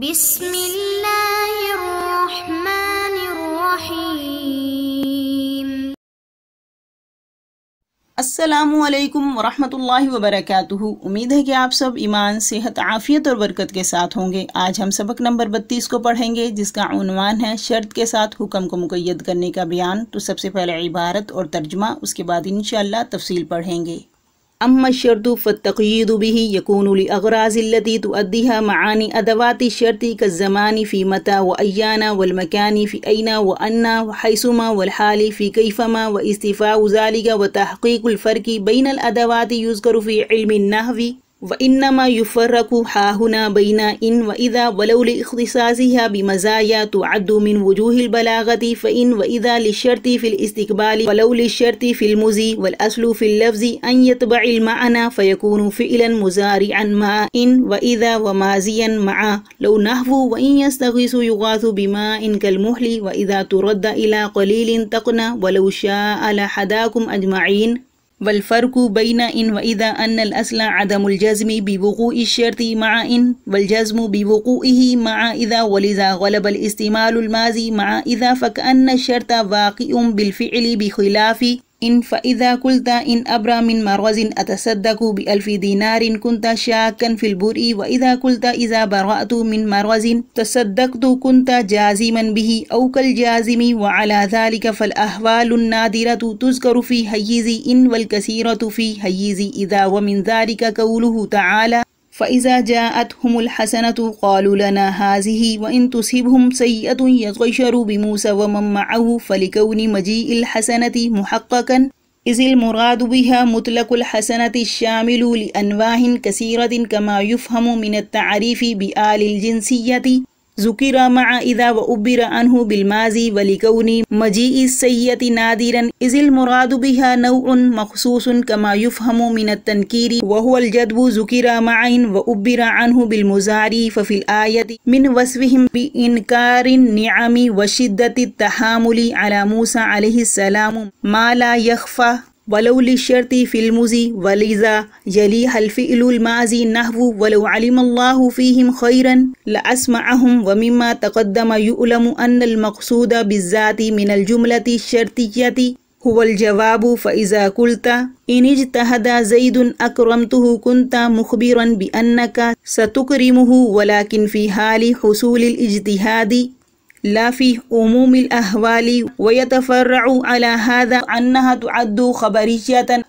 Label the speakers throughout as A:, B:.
A: بسم اللہ الرحمن الرحیم السلام علیکم ورحمۃ اللہ وبرکاتہ امید ہے کہ آپ سب ایمان صحت عافیت اور برکت کے ساتھ ہوں گے آج ہم سبق نمبر بتیس کو پڑھیں گے جس کا عنوان ہے شرط کے ساتھ حکم کو مقید کرنے کا بیان تو سب سے پہلے عبارت اور ترجمہ اس کے بعد انشاءاللہ تفصیل پڑھیں گے أما الشرط فالتقييد به يكون لأغراض التي تؤديها معاني أدوات الشرط كالزمان في متى وأيانا والمكان في أين وأنا وحيثما والحال في كيفما واستيفاء ذلك وتحقيق الفرق بين الأدوات يذكر في علم النحو وإنما يفرق هنا بين إن وإذا ولو لاختصاصها بمزايا تعد من وجوه البلاغة فإن وإذا للشرط في الاستقبال ولو للشرط في المزي والأصل في اللفظ أن يتبع المعنى فيكون فعلا مزارعا مع إن وإذا ومازيا مع لو نهف وإن يستغيث يغاث بماء كالمهل وإذا ترد إلى قليل تقنى ولو شاء لحداكم أجمعين والفرق بين إن وإذا أن الأصل عدم الجزم بوقوع الشرط مع إن والجزم بوقوعه مع إذا ولذا غلب الاستعمال الماضي مع إذا فكأن الشرط واقع بالفعل بخلاف إن فإذا قلت إن أبرى من مرز أتصدق بألف دينار كنت شاكا في البرء وإذا قلت إذا برأت من مرز تصدقت كنت جازما به أو كالجازم وعلى ذلك فالأهوال النادرة تذكر في حيز إن والكثيرة في حيز إذا ومن ذلك قوله تعالى فإذا جاءتهم الحسنة قالوا لنا هذه وإن تصيبهم سيئة يتغشروا بموسى ومن معه فلكون مجيء الحسنة محققا إذ المراد بها مطلق الحسنة الشامل لأنواع كثيرة كما يفهم من التعريف بآل الجنسية ذكر مع إذا وأبر عنه بالماضي ولكون مجيء السيئة نادرا إذ المراد بها نوع مخصوص كما يفهم من التنكير وهو الجدب ذكر مع وأبر عنه بالمزاري ففي الآية من وصفهم بإنكار النعم وشدة التحامل على موسى عليه السلام ما لا يخفى ولو للشرط في المزي ولذا يليها الفئل المازي النهو ولو علم الله فيهم خيرا لأسمعهم ومما تقدم يؤلم أن المقصود بالذات من الجملة الشرطية هو الجواب فإذا قلت إن اجتهد زيد أكرمته كنت مخبرا بأنك ستكرمه ولكن في حال حصول الاجتهاد لا عموم هذا تعد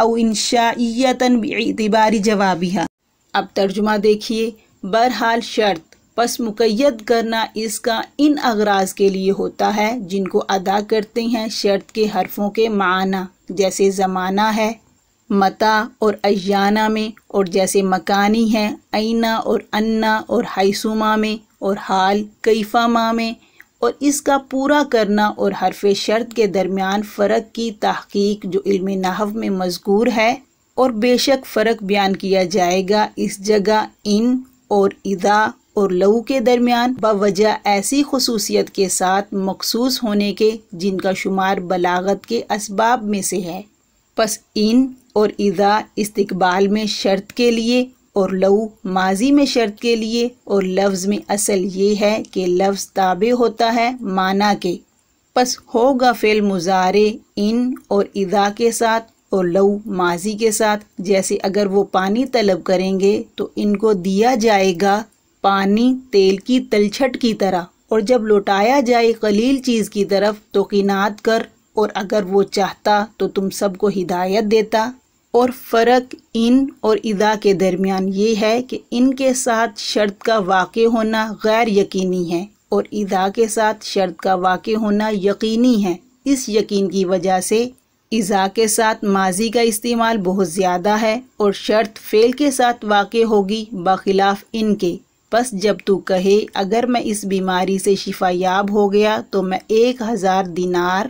A: إنشائية باعتبار جوابیہ اب ترجمہ دیکھیے بہرحال شرط پس مقید کرنا اس کا ان اغراض کے لیے ہوتا ہے جن کو ادا کرتے ہیں شرط کے حرفوں کے معنی جیسے زمانہ ہے متا اور ایانہ میں اور جیسے مکانی ہے اینا اور انا اور حیثمہ میں اور حال کیفہ ماں میں اور اس کا پورا کرنا اور حرف شرط کے درمیان فرق کی تحقیق جو علم نحو میں مذکور ہے اور بے شک فرق بیان کیا جائے گا اس جگہ ان اور اضاع اور لو کے درمیان باوجہ ایسی خصوصیت کے ساتھ مخصوص ہونے کے جن کا شمار بلاغت کے اسباب میں سے ہے پس ان اور اذا استقبال میں شرط کے لیے اور لو ماضی میں شرط کے لیے اور لفظ میں اصل یہ ہے کہ لفظ تابع ہوتا ہے معنی کے پس ہوگا فعل مزارے ان اور ادا کے ساتھ اور لو ماضی کے ساتھ جیسے اگر وہ پانی طلب کریں گے تو ان کو دیا جائے گا پانی تیل کی تلچھٹ کی طرح اور جب لوٹایا جائے قلیل چیز کی طرف تو قینات کر اور اگر وہ چاہتا تو تم سب کو ہدایت دیتا اور فرق ان اور ادا کے درمیان یہ ہے کہ ان کے ساتھ شرط کا واقع ہونا غیر یقینی ہے اور ادا کے ساتھ شرط کا واقع ہونا یقینی ہے اس یقین کی وجہ سے اضاع کے ساتھ ماضی کا استعمال بہت زیادہ ہے اور شرط فیل کے ساتھ واقع ہوگی بخلاف ان کے بس جب تو کہے اگر میں اس بیماری سے شفا یاب ہو گیا تو میں ایک ہزار دینار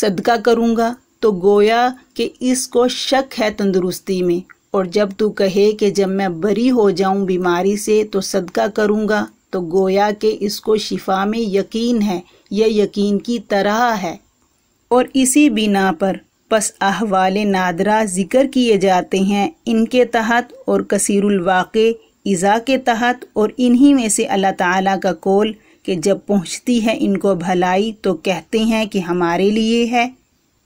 A: صدقہ کروں گا تو گویا کہ اس کو شک ہے تندرستی میں اور جب تو کہے کہ جب میں بری ہو جاؤں بیماری سے تو صدقہ کروں گا تو گویا کہ اس کو شفا میں یقین ہے یا یقین کی طرح ہے اور اسی بنا پر پس احوال نادرہ ذکر کیے جاتے ہیں ان کے تحت اور کثیر الواقع ازا کے تحت اور انہی میں سے اللہ تعالیٰ کا قول کہ جب پہنچتی ہے ان کو بھلائی تو کہتے ہیں کہ ہمارے لیے ہے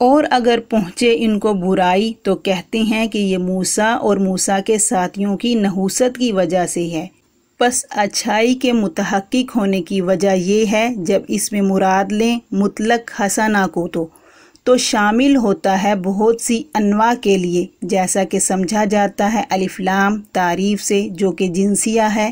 A: اور اگر پہنچے ان کو برائی تو کہتے ہیں کہ یہ موسیٰ اور موسا کے ساتھیوں کی نحوست کی وجہ سے ہے پس اچھائی کے متحقق ہونے کی وجہ یہ ہے جب اس میں مراد لیں مطلق حسنہ کو تو تو شامل ہوتا ہے بہت سی انواع کے لیے جیسا کہ سمجھا جاتا ہے الفلام تعریف سے جو کہ جنسیہ ہے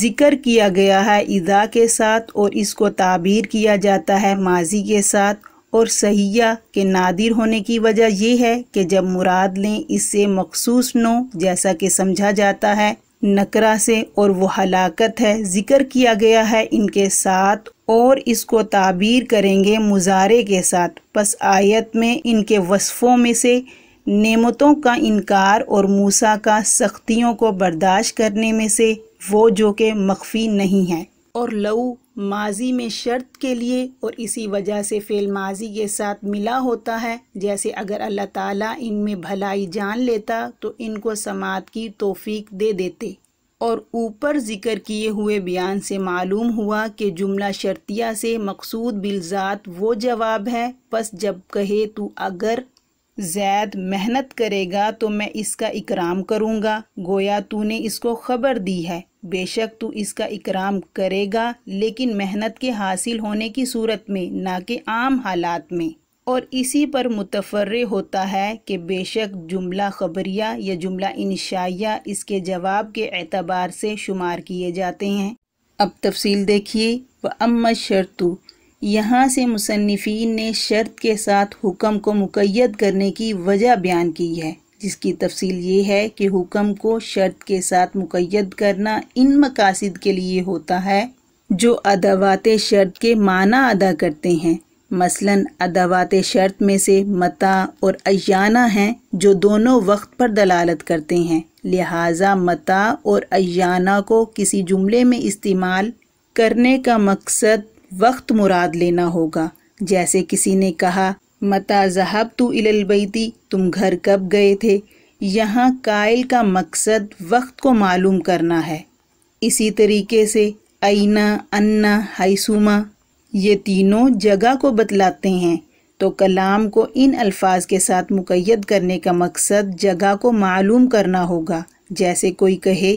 A: ذکر کیا گیا ہے اذا کے ساتھ اور اس کو تعبیر کیا جاتا ہے ماضی کے ساتھ اور صحیح کے نادر ہونے کی وجہ یہ ہے کہ جب مراد لیں اس سے مخصوص نو جیسا کہ سمجھا جاتا ہے نکرہ سے اور وہ ہلاکت ہے ذکر کیا گیا ہے ان کے ساتھ اور اس کو تعبیر کریں گے مزارے کے ساتھ پس آیت میں ان کے وصفوں میں سے نعمتوں کا انکار اور موسیٰ کا سختیوں کو برداشت کرنے میں سے وہ جو کہ مخفی نہیں ہے اور لو ماضی میں شرط کے لیے اور اسی وجہ سے فعل ماضی کے ساتھ ملا ہوتا ہے جیسے اگر اللہ تعالیٰ ان میں بھلائی جان لیتا تو ان کو سماعت کی توفیق دے دیتے اور اوپر ذکر کیے ہوئے بیان سے معلوم ہوا کہ جملہ شرطیہ سے مقصود بالذات وہ جواب ہے پس جب کہے تو اگر زید محنت کرے گا تو میں اس کا اکرام کروں گا گویا تو نے اس کو خبر دی ہے بے شک تو اس کا اکرام کرے گا لیکن محنت کے حاصل ہونے کی صورت میں نہ کہ عام حالات میں اور اسی پر متفرع ہوتا ہے کہ بے شک جملہ خبریہ یا جملہ انشائیہ اس کے جواب کے اعتبار سے شمار کیے جاتے ہیں اب تفصیل دیکھیے و امت شرطو یہاں سے مصنفین نے شرط کے ساتھ حکم کو مقید کرنے کی وجہ بیان کی ہے جس کی تفصیل یہ ہے کہ حکم کو شرط کے ساتھ مقید کرنا ان مقاصد کے لیے ہوتا ہے جو ادوات شرط کے معنی ادا کرتے ہیں مثلا ادوات شرط میں سے متا اور ایانہ ہیں جو دونوں وقت پر دلالت کرتے ہیں لہٰذا متا اور ایانہ کو کسی جملے میں استعمال کرنے کا مقصد وقت مراد لینا ہوگا جیسے کسی نے کہا متا ذہب تو البیتی تم گھر کب گئے تھے یہاں قائل کا مقصد وقت کو معلوم کرنا ہے اسی طریقے سے آئینہ انا ہیسوما یہ تینوں جگہ کو بتلاتے ہیں تو کلام کو ان الفاظ کے ساتھ مقید کرنے کا مقصد جگہ کو معلوم کرنا ہوگا جیسے کوئی کہے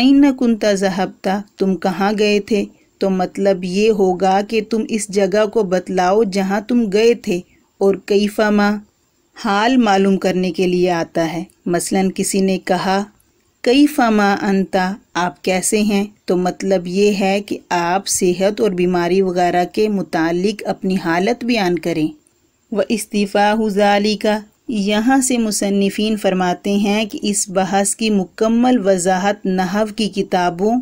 A: آئینہ کنتا ذہبتا تم کہاں گئے تھے تو مطلب یہ ہوگا کہ تم اس جگہ کو بتلاؤ جہاں تم گئے تھے اور کئی فام حال معلوم کرنے کے لیے آتا ہے مثلا کسی نے کہا کئی فام انتا آپ کیسے ہیں تو مطلب یہ ہے کہ آپ صحت اور بیماری وغیرہ کے متعلق اپنی حالت بیان کریں و استعفیٰ حزالی کا یہاں سے مصنفین فرماتے ہیں کہ اس بحث کی مکمل وضاحت نحو کی کتابوں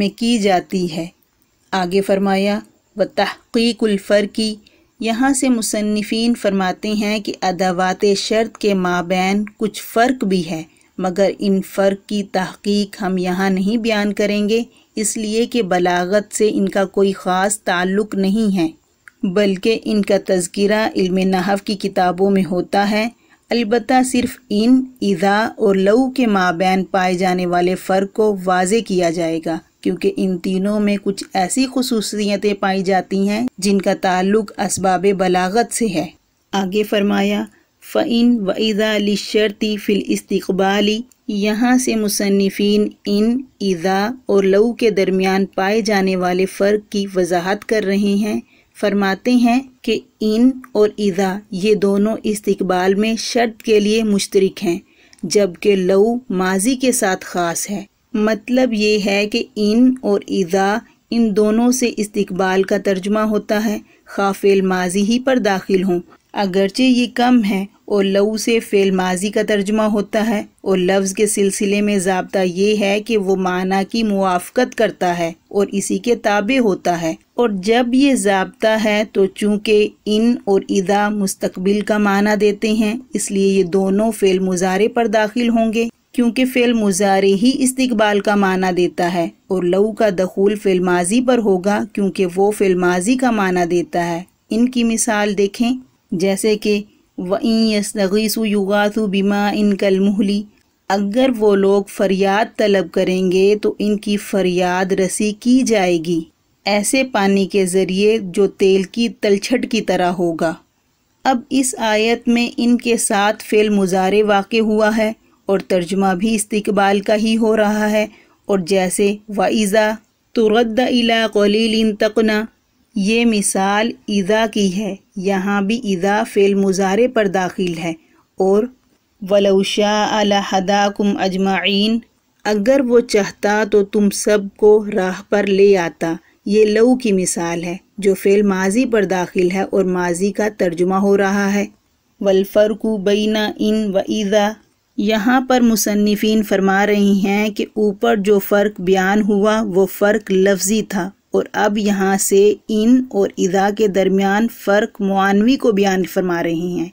A: میں کی جاتی ہے آگے فرمایا و تحقیق الفر کی یہاں سے مصنفین فرماتے ہیں کہ ادوات شرط کے مابین کچھ فرق بھی ہے مگر ان فرق کی تحقیق ہم یہاں نہیں بیان کریں گے اس لیے کہ بلاغت سے ان کا کوئی خاص تعلق نہیں ہے بلکہ ان کا تذکرہ علم نحو کی کتابوں میں ہوتا ہے البتہ صرف ان اذا اور لو کے مابین پائے جانے والے فرق کو واضح کیا جائے گا کیونکہ ان تینوں میں کچھ ایسی خصوصیتیں پائی جاتی ہیں جن کا تعلق اسباب بلاغت سے ہے آگے فرمایا فعین و ایزا علی شرط فی استقبالی یہاں سے مصنفین ان اذا اور لو کے درمیان پائے جانے والے فرق کی وضاحت کر رہے ہیں فرماتے ہیں کہ ان اور اذا یہ دونوں استقبال میں شرط کے لیے مشترک ہیں جبکہ لو ماضی کے ساتھ خاص ہے مطلب یہ ہے کہ ان اور اذا ان دونوں سے استقبال کا ترجمہ ہوتا ہے خواہ فعل ماضی ہی پر داخل ہوں اگرچہ یہ کم ہے اور لو سے فعل ماضی کا ترجمہ ہوتا ہے اور لفظ کے سلسلے میں ضابطہ یہ ہے کہ وہ معنی کی موافقت کرتا ہے اور اسی کے تابع ہوتا ہے اور جب یہ ضابطہ ہے تو چونکہ ان اور ادا مستقبل کا معنی دیتے ہیں اس لیے یہ دونوں فعل مظاہرے پر داخل ہوں گے کیونکہ فعل مزارے ہی استقبال کا معنی دیتا ہے اور لو کا دخول فیل ماضی پر ہوگا کیونکہ وہ فیل ماضی کا معنی دیتا ہے ان کی مثال دیکھیں جیسے کہ وَإِن يَسْتَغِيثُ يُغَاثُ بِمَا کل محلی اگر وہ لوگ فریاد طلب کریں گے تو ان کی فریاد رسی کی جائے گی ایسے پانی کے ذریعے جو تیل کی تلچھٹ کی طرح ہوگا اب اس آیت میں ان کے ساتھ فیل مزارے واقع ہوا ہے اور ترجمہ بھی استقبال کا ہی ہو رہا ہے اور جیسے وَإِذَا تُرَدَّ ترد قَلِيلٍ قلیل تقنا یہ مثال اِذَا کی ہے یہاں بھی اِذَا فعل مزارے پر داخل ہے اور ولوشا شَاءَ لَحَدَاكُمْ اجمعین اگر وہ چاہتا تو تم سب کو راہ پر لے آتا یہ لو کی مثال ہے جو فعل ماضی پر داخل ہے اور ماضی کا ترجمہ ہو رہا ہے والفرق بین ان و عزا یہاں پر مصنفین فرما رہی ہیں کہ اوپر جو فرق بیان ہوا وہ فرق لفظی تھا اور اب یہاں سے ان اور کے درمیان فرق معانوی کو بیان فرما رہی ہیں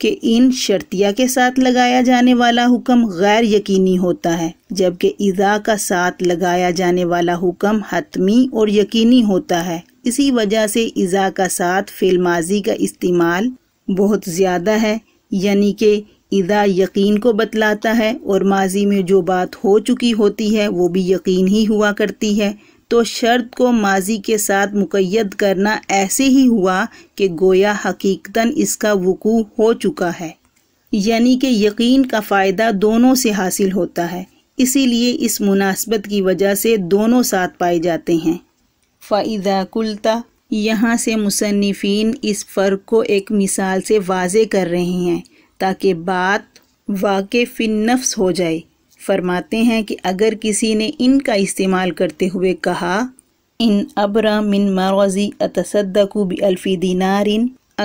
A: کہ ان شرطیہ کے ساتھ لگایا جانے والا حکم غیر یقینی ہوتا ہے جبکہ ادا کا ساتھ لگایا جانے والا حکم حتمی اور یقینی ہوتا ہے اسی وجہ سے اضاع کا ساتھ فلم ماضی کا استعمال بہت زیادہ ہے یعنی کہ یقین کو بتلاتا ہے اور ماضی میں جو بات ہو چکی ہوتی ہے وہ بھی یقین ہی ہوا کرتی ہے تو شرط کو ماضی کے ساتھ مقید کرنا ایسے ہی ہوا کہ گویا حقیقتاً اس کا وقوع ہو چکا ہے یعنی کہ یقین کا فائدہ دونوں سے حاصل ہوتا ہے اسی لیے اس مناسبت کی وجہ سے دونوں ساتھ پائے جاتے ہیں فائدہ کلتا یہاں سے مصنفین اس فرق کو ایک مثال سے واضح کر رہے ہیں تاکہ بات واقع فن نفس ہو جائے فرماتے ہیں کہ اگر کسی نے ان کا استعمال کرتے ہوئے کہا ان من مرغزی اتصدقو بی الفی دینار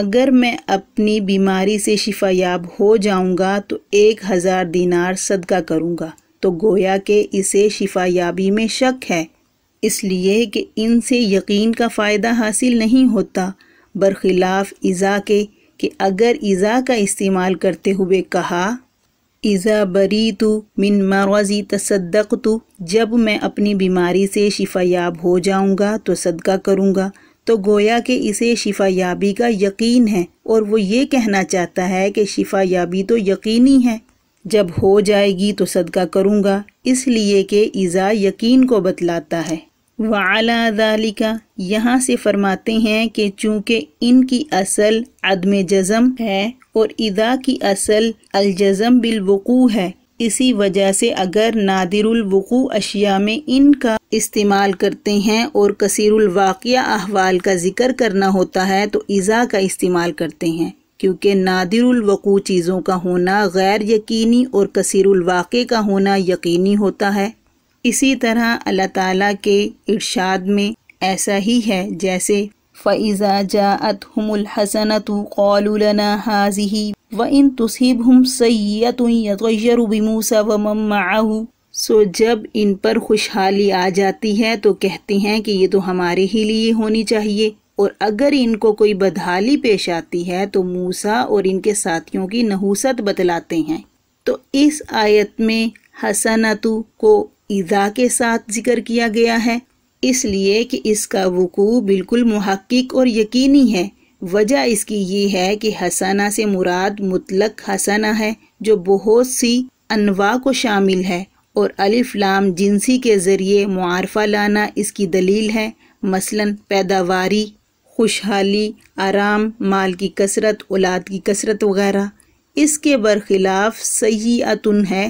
A: اگر میں اپنی بیماری سے شفا یاب ہو جاؤں گا تو ایک ہزار دینار صدقہ کروں گا تو گویا کہ اسے شفا یابی میں شک ہے اس لیے کہ ان سے یقین کا فائدہ حاصل نہیں ہوتا برخلاف ازا کے کہ اگر ایزا کا استعمال کرتے ہوئے کہا ایزا بری تو من مروزی تصدق تو جب میں اپنی بیماری سے شفا یاب ہو جاؤں گا تو صدقہ کروں گا تو گویا کہ اسے شفا یابی کا یقین ہے اور وہ یہ کہنا چاہتا ہے کہ شفا یابی تو یقینی ہے جب ہو جائے گی تو صدقہ کروں گا اس لیے کہ ایزا یقین کو بتلاتا ہے و اعلی یہاں سے فرماتے ہیں کہ چونکہ ان کی اصل عدم جزم ہے اور اذا کی اصل الجزم بالوقوع ہے اسی وجہ سے اگر نادر الوقوع اشیاء میں ان کا استعمال کرتے ہیں اور کثیر الواقعہ احوال کا ذکر کرنا ہوتا ہے تو اذا کا استعمال کرتے ہیں کیونکہ نادر الوقوع چیزوں کا ہونا غیر یقینی اور کثیر الواقع کا ہونا یقینی ہوتا ہے اسی طرح اللہ تعالیٰ کے ارشاد میں ایسا ہی ہے جیسے فَإِذَا جَاءَتْهُمُ الْحَسَنَةُ قَالُوا لَنَا وَإِن جاحسنت قول النا بِمُوسَى وَمَن مَّعَهُ سو جب ان پر خوشحالی آ جاتی ہے تو کہتے ہیں کہ یہ تو ہمارے ہی لیے ہونی چاہیے اور اگر ان کو کوئی بدحالی پیش آتی ہے تو موسا اور ان کے ساتھیوں کی نحوست بتلاتے ہیں تو اس آیت میں حسنتو کو کے ساتھ ذکر کیا گیا ہے اس لیے کہ اس کا وقوع بالکل محقق اور یقینی ہے وجہ اس کی یہ ہے کہ حسنہ سے مراد مطلق حسنہ ہے جو بہت سی انواع کو شامل ہے اور الف لام جنسی کے ذریعے معارفہ لانا اس کی دلیل ہے مثلا پیداواری خوشحالی آرام مال کی کثرت اولاد کی کثرت وغیرہ اس کے برخلاف صحیح ہے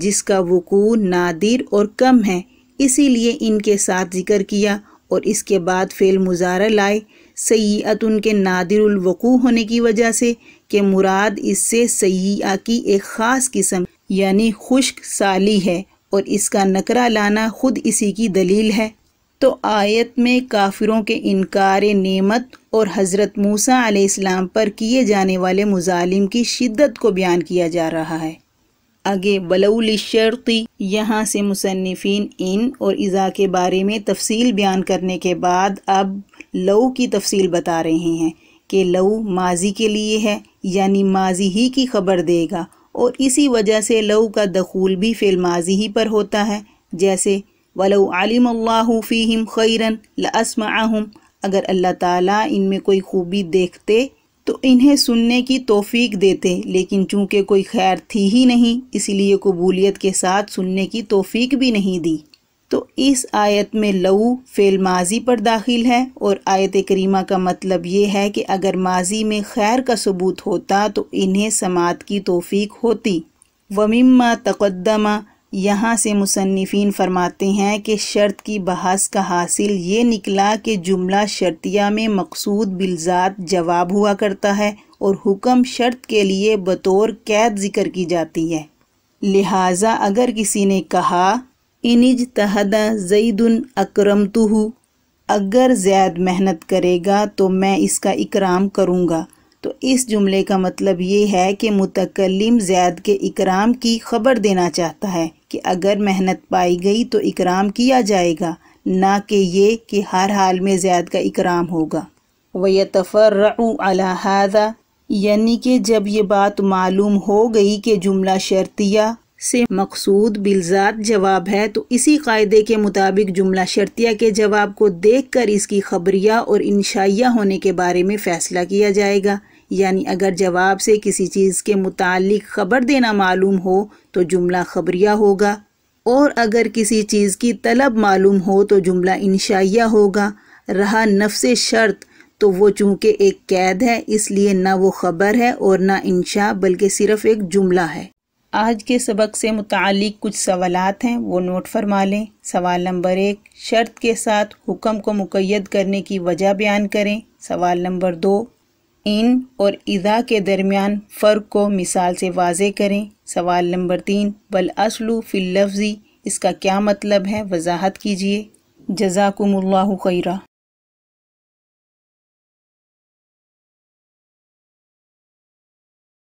A: جس کا وقوع نادر اور کم ہے اسی لیے ان کے ساتھ ذکر کیا اور اس کے بعد فعل مزارہ لائے سعت ان کے نادر الوقوع ہونے کی وجہ سے کہ مراد اس سے سیاح کی ایک خاص قسم یعنی خشک سالی ہے اور اس کا نکرہ لانا خود اسی کی دلیل ہے تو آیت میں کافروں کے انکار نعمت اور حضرت موسیٰ علیہ السلام پر کیے جانے والے مظالم کی شدت کو بیان کیا جا رہا ہے آگے ولاول شرطی یہاں سے مصنفین ان اور ازا کے بارے میں تفصیل بیان کرنے کے بعد اب لو کی تفصیل بتا رہے ہیں کہ لو ماضی کے لیے ہے یعنی ماضی ہی کی خبر دے گا اور اسی وجہ سے لو کا دخول بھی فعل ماضی ہی پر ہوتا ہے جیسے ولو علم اللہ فیہم خیرن اہم اگر اللہ تعالیٰ ان میں کوئی خوبی دیکھتے تو انہیں سننے کی توفیق دیتے لیکن چونکہ کوئی خیر تھی ہی نہیں اسی لیے قبولیت کے ساتھ سننے کی توفیق بھی نہیں دی تو اس آیت میں لو فعل ماضی پر داخل ہے اور آیت کریمہ کا مطلب یہ ہے کہ اگر ماضی میں خیر کا ثبوت ہوتا تو انہیں سماعت کی توفیق ہوتی وَمِمَّا تقدمہ یہاں سے مصنفین فرماتے ہیں کہ شرط کی بحث کا حاصل یہ نکلا کہ جملہ شرطیہ میں مقصود بلزات جواب ہوا کرتا ہے اور حکم شرط کے لیے بطور قید ذکر کی جاتی ہے لہٰذا اگر کسی نے کہا انج ضعید زید تو اگر زید محنت کرے گا تو میں اس کا اکرام کروں گا تو اس جملے کا مطلب یہ ہے کہ متکلم زید کے اکرام کی خبر دینا چاہتا ہے کہ اگر محنت پائی گئی تو اکرام کیا جائے گا نہ کہ یہ کہ ہر حال میں زید کا اکرام ہوگا وَيَتَفَرَّعُ عَلَى هَذَا یعنی کہ جب یہ بات معلوم ہو گئی کہ جملہ شرطیہ سے مقصود بلزاد جواب ہے تو اسی قاعدے کے مطابق جملہ شرطیہ کے جواب کو دیکھ کر اس کی خبریہ اور انشائیہ ہونے کے بارے میں فیصلہ کیا جائے گا یعنی اگر جواب سے کسی چیز کے متعلق خبر دینا معلوم ہو تو جملہ خبریہ ہوگا اور اگر کسی چیز کی طلب معلوم ہو تو جملہ انشائیہ ہوگا رہا نفس شرط تو وہ چونکہ ایک قید ہے اس لیے نہ وہ خبر ہے اور نہ انشاء بلکہ صرف ایک جملہ ہے آج کے سبق سے متعلق کچھ سوالات ہیں وہ نوٹ فرما لیں سوال نمبر ایک شرط کے ساتھ حکم کو مقید کرنے کی وجہ بیان کریں سوال نمبر دو ان اور ادا کے درمیان فرق کو مثال سے واضح کریں سوال نمبر تین بال فی اللفظی اس کا کیا مطلب ہے وضاحت کیجیے جزاکم اللہ خیرہ